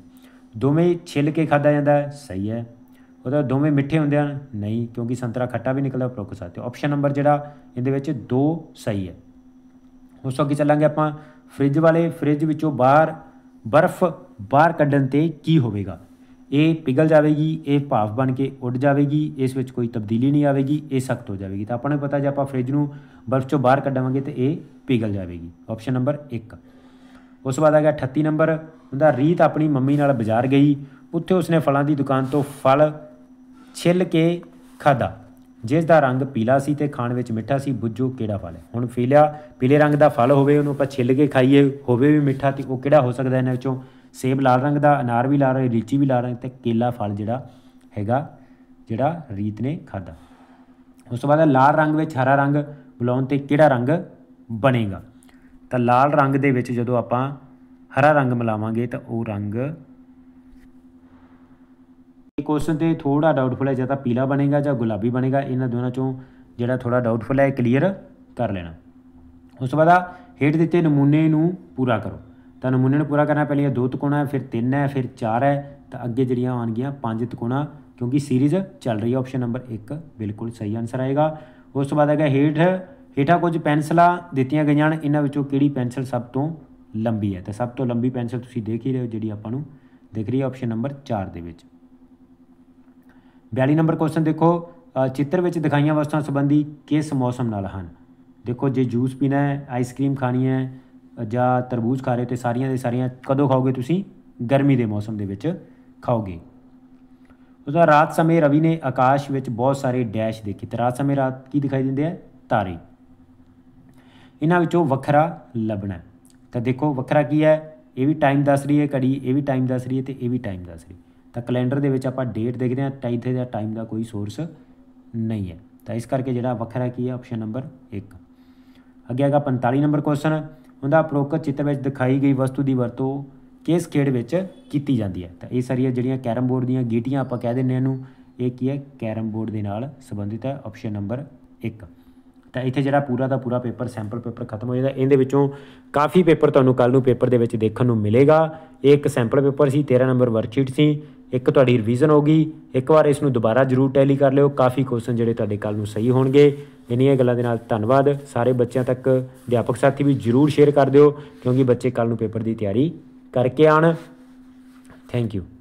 ਦੋਵੇਂ ਛਿਲ ਕੇ ਖਾਦਾ ਜਾਂਦਾ ਹੈ ਸਹੀ ਹੈ ਉਹਦਾ ਦੋਵੇਂ ਮਿੱਠੇ ਹੁੰਦੇ ਹਨ ਨਹੀਂ ਕਿਉਂਕਿ ਸੰਤਰਾ ਖੱਟਾ ਵੀ ਨਿਕਲਦਾ ਆ ਤੇ ਆਪਸ਼ਨ ਨੰਬਰ ਜਿਹੜਾ ਇਹਦੇ ਵਿੱਚ 2 ਸਹੀ ਹੈ ਉਸ ਤੋਂ ਅੱਗੇ ਚੱਲਾਂਗੇ ਆਪਾਂ ਫ੍ਰਿਜ ਵਾਲੇ ਫ੍ਰਿਜ ਵਿੱਚੋਂ ਬਾਹਰ ਬਰਫ਼ ਬਾਹਰ ਕੱਢਣ ਤੇ ਕੀ ਹੋਵੇਗਾ ਇਹ ਪਿਗਲ ਜਾਵੇਗੀ ਇਹ ਭਾਫ ਬਣ ਕੇ ਉੱਡ ਜਾਵੇਗੀ ਇਸ ਵਿੱਚ ਕੋਈ ਤਬਦੀਲੀ ਨਹੀਂ ਆਵੇਗੀ ਇਹ ਸਖਤ ਹੋ ਜਾਵੇਗੀ ਤਾਂ ਆਪਾਂ ਨੂੰ ਪਤਾ ਜੇ ਆਪਾਂ ਫ੍ਰਿਜ ਨੂੰ ਬਰਫ਼ ਚੋਂ ਬਾਹਰ ਕੱਢਾਂਗੇ ਤੇ ਇਹ ਪਿਗਲ ਜਾਵੇਗੀ ਆਪਸ਼ਨ ਨੰਬਰ 1 ਉਸ ਬਾਅਦ ਆ ਗਿਆ 38 ਨੰਬਰ ਹੁੰਦਾ ਰੀਤ ਆਪਣੀ ਮੰਮੀ ਨਾਲ ਬਾਜ਼ਾਰ ਗਈ ਉੱਥੇ ਉਸਨੇ ਫਲਾਂ ਦੀ ਦੁਕਾਨ ਤੋਂ ਫਲ ਛਿੱਲ ਕੇ ਖਾਦਾ ਜਿਸ ਦਾ ਰੰਗ ਪੀਲਾ ਸੀ ਤੇ ਖਾਣ ਵਿੱਚ ਮਿੱਠਾ ਸੀ ਬੁੱਝੋ ਕਿਹੜਾ ਫਲ ਹੈ ਹੁਣ ਫੀਲਿਆ ਪੀਲੇ ਰੰਗ ਦਾ ਫਲ ਹੋਵੇ ਉਹਨੂੰ ਆਪਾਂ ਛਿੱਲ ਕੇ ਖਾਈਏ ਹੋਵੇ ਵੀ ਮਿੱਠਾ ਤੇ ਉਹ ਕਿਹੜਾ ਹੋ ਸਕਦਾ ਇਹਨਾਂ ਵਿੱਚੋਂ ਸੇਬ ਲਾਲ ਰੰਗ ਦਾ ਅਨਾਰ ਵੀ ਲਾਲ ਰੰਗ ਰੀਚੀ ਵੀ ਲਾਲ ਰੰਗ ਤੇ ਕੇਲਾ ਫਲ ਜਿਹੜਾ ਹੈਗਾ ਜਿਹੜਾ ਰੀਤ ਨੇ ਖਾਦਾ ਉਸ ਤੋਂ ਬਾਅਦ ਲਾਲ ਰੰਗ ਵਿੱਚ ਹਰਾ ਰੰਗ ਬੁਲਾਉਣ ਤੇ ਕਿਹੜਾ ਰੰਗ ਬਣੇਗਾ ਤਾਂ ਲਾਲ ਰੰਗ ਦੇ ਵਿੱਚ ਜਦੋਂ ਆਪਾਂ ਹਰਾ ਰੰਗ ਮਿਲਾਵਾਂਗੇ ਤਾਂ ਉਹ ਰੰਗ ਇਹ ਕੁਐਸਚਨ ਤੇ ਥੋੜਾ ਡਾਊਟਫੁਲ ਹੈ ਜਾਂ ਤਾਂ ਪੀਲਾ ਬਣੇਗਾ ਜਾਂ ਗੁਲਾਬੀ ਬਣੇਗਾ ਇਹਨਾਂ ਦੋਨਾਂ ਚੋਂ ਜਿਹੜਾ ਥੋੜਾ ਡਾਊਟਫੁਲ ਹੈ ਕਲੀਅਰ ਕਰ ਲੈਣਾ ਉਸ ਤੋਂ ਬਾਅਦ ਹੇਠ ਦਿੱਤੇ ਨਮੂਨੇ ਨੂੰ ਪੂਰਾ ਕਰੋ ਤਾਂ ਨਮੂਨੇ ਨੂੰ ਪੂਰਾ ਕਰਨਾ ਪਹਿਲੇ ਦੋ ਤਕੋਣਾ ਹੈ ਫਿਰ ਤਿੰਨ ਹੈ ਫਿਰ ਚਾਰ ਹੈ ਤਾਂ ਅੱਗੇ ਜਿਹੜੀਆਂ ਆਣਗੀਆਂ ਪੰਜ ਤਕੋਣਾ ਕਿਉਂਕਿ ਸੀਰੀਜ਼ ਚੱਲ ਰਹੀ ਹੈ ਆਪਸ਼ਨ ਨੰਬਰ 1 ਬਿਲਕੁਲ ਸਹੀ ਆਨਸਰ ਆਏਗਾ ਉਸ ਤੋਂ ਬਾਅਦ ਹੈਗਾ ਹੇਠ ਹੀਟਾ ਕੁਝ ਪੈਨਸਲਾਂ ਦਿੱਤੀਆਂ ਗਈਆਂ ਹਨ ਇਹਨਾਂ ਵਿੱਚੋਂ ਕਿਹੜੀ ਪੈਨਸਲ ਸਭ ਤੋਂ ਲੰਬੀ ਹੈ ਤਾਂ ਸਭ ਤੋਂ ਲੰਬੀ ਪੈਨਸਲ ਤੁਸੀਂ ਦੇਖ ਹੀ ਰਹੇ ਹੋ ਜਿਹੜੀ ਆਪਾਂ ਨੂੰ ਦਿਖ ਰਹੀ ਹੈ ਆਪਸ਼ਨ ਨੰਬਰ 4 ਦੇ ਵਿੱਚ 42 ਨੰਬਰ ਕੁਐਸਚਨ ਦੇਖੋ ਚਿੱਤਰ ਵਿੱਚ ਦਿਖਾਈਆਂ ਵਸਤਾਂ ਸੰਬੰਧੀ ਕਿਸ ਮੌਸਮ ਨਾਲ ਹਨ ਦੇਖੋ ਜੇ ਜੂਸ ਪੀਣਾ ਹੈ ਆਈਸਕ੍ਰੀਮ ਖਾਣੀ ਹੈ ਜਾਂ ਤਰਬੂਜ ਖਾ ਰਹੇ ਤੇ ਸਾਰੀਆਂ ਦੇ ਸਾਰੀਆਂ ਕਦੋਂ ਖਾਓਗੇ ਤੁਸੀਂ ਗਰਮੀ ਦੇ ਮੌਸਮ ਦੇ ਵਿੱਚ ਖਾਓਗੇ ਉਸਦਾ ਰਾਤ ਸਮੇਂ ਰਵੀ ਨੇ ਆਕਾਸ਼ ਵਿੱਚ ਬਹੁਤ ਸਾਰੇ ਡੈਸ਼ ਦੇਖੇ ਤੇ ਰਾਤ ਸਮੇਂ ਰਾਤ ਕੀ ਦਿਖਾਈ ਦਿੰਦੇ ਆ ਤਾਰੇ ਇਹਨਾਂ ਵਿੱਚੋਂ ਵੱਖਰਾ ਲੱਭਣਾ ਤਾਂ ਦੇਖੋ ਵੱਖਰਾ ਕੀ ਹੈ ਇਹ ਵੀ ਟਾਈਮ ਦੱਸ ਰਹੀ ਹੈ ਘੜੀ ਇਹ ਵੀ ਟਾਈਮ ਦੱਸ ਰਹੀ ਹੈ ਤੇ ਇਹ ਵੀ ਟਾਈਮ ਦੱਸ ਰਹੀ ਤਾਂ ਕੈਲੰਡਰ ਦੇ ਵਿੱਚ ਆਪਾਂ ਡੇਟ ਦੇਖਦੇ ਹਾਂ ਤਾਂ ਇੱਥੇ ਦਾ ਟਾਈਮ ਦਾ ਕੋਈ ਸੋਰਸ ਨਹੀਂ ਹੈ ਤਾਂ ਇਸ ਕਰਕੇ ਜਿਹੜਾ ਵੱਖਰਾ ਕੀ ਹੈ ਆਪਸ਼ਨ ਨੰਬਰ 1 ਅੱਗੇ ਹੈਗਾ 45 ਨੰਬਰ ਕੁਐਸਚਨ ਉਹਦਾ ਪ੍ਰੋਕਤ ਚਿੱਤਰ ਵਿੱਚ ਦਿਖਾਈ ਗਈ ਵਸਤੂ ਦੀ ਵਰਤੋਂ ਕਿਸ ਖੇਡ ਵਿੱਚ ਕੀਤੀ ਜਾਂਦੀ ਹੈ ਤਾਂ ਇਹ ਸਾਰੀਆਂ ਜਿਹੜੀਆਂ ਕੈਰਮ ਬੋਰਡ ਦੀਆਂ ਗੀਟੀਆਂ ਆਪਾਂ ਕਹਿ ਦਿੰਨੇ ਆ ਇਹਨੂੰ ਇਹ ਕੀ ਹੈ ਕੈਰਮ ਬੋਰਡ ਦੇ ਨਾਲ ਸੰਬੰਧਿਤ ਹੈ ਆਪਸ਼ਨ ਨੰਬਰ 1 ਤਾਂ ਇੱਥੇ ਜਿਹੜਾ ਪੂਰਾ ਦਾ ਪੂਰਾ ਪੇਪਰ ਸੈਂਪਲ ਪੇਪਰ ਖਤਮ ਹੋ ਜਾਂਦਾ ਇਹਦੇ ਵਿੱਚੋਂ ਕਾਫੀ ਪੇਪਰ ਤੁਹਾਨੂੰ ਕੱਲ ਨੂੰ ਪੇਪਰ ਦੇ ਵਿੱਚ ਦੇਖਣ ਨੂੰ ਮਿਲੇਗਾ ਇਹ ਇੱਕ ਸੈਂਪਲ ਪੇਪਰ ਸੀ 13 ਨੰਬਰ ਵਰਕਸ਼ੀਟ ਸੀ ਇੱਕ ਤੁਹਾਡੀ ਰਿਵੀਜ਼ਨ ਹੋਗੀ ਇੱਕ ਵਾਰ ਇਸ ਨੂੰ ਦੁਬਾਰਾ ਜ਼ਰੂਰ ਟੈਲੀ ਕਰ ਲਿਓ ਕਾਫੀ ਕੁਐਸਚਨ ਜਿਹੜੇ ਤੁਹਾਡੇ ਕੱਲ ਨੂੰ ਸਹੀ ਹੋਣਗੇ ਇਨੀਆਂ ਗੱਲਾਂ ਦੇ ਨਾਲ ਧੰਨਵਾਦ ਸਾਰੇ ਬੱਚਿਆਂ ਤੱਕ ਅਧਿਆਪਕ ਸਾਥੀ ਵੀ ਜਰੂਰ ਸ਼ੇਅਰ ਕਰ ਦਿਓ ਕਿਉਂਕਿ ਬੱਚੇ ਕੱਲ ਨੂੰ ਪੇਪਰ ਦੀ ਤਿਆਰੀ ਕਰਕੇ ਆਣ ਥੈਂਕ ਯੂ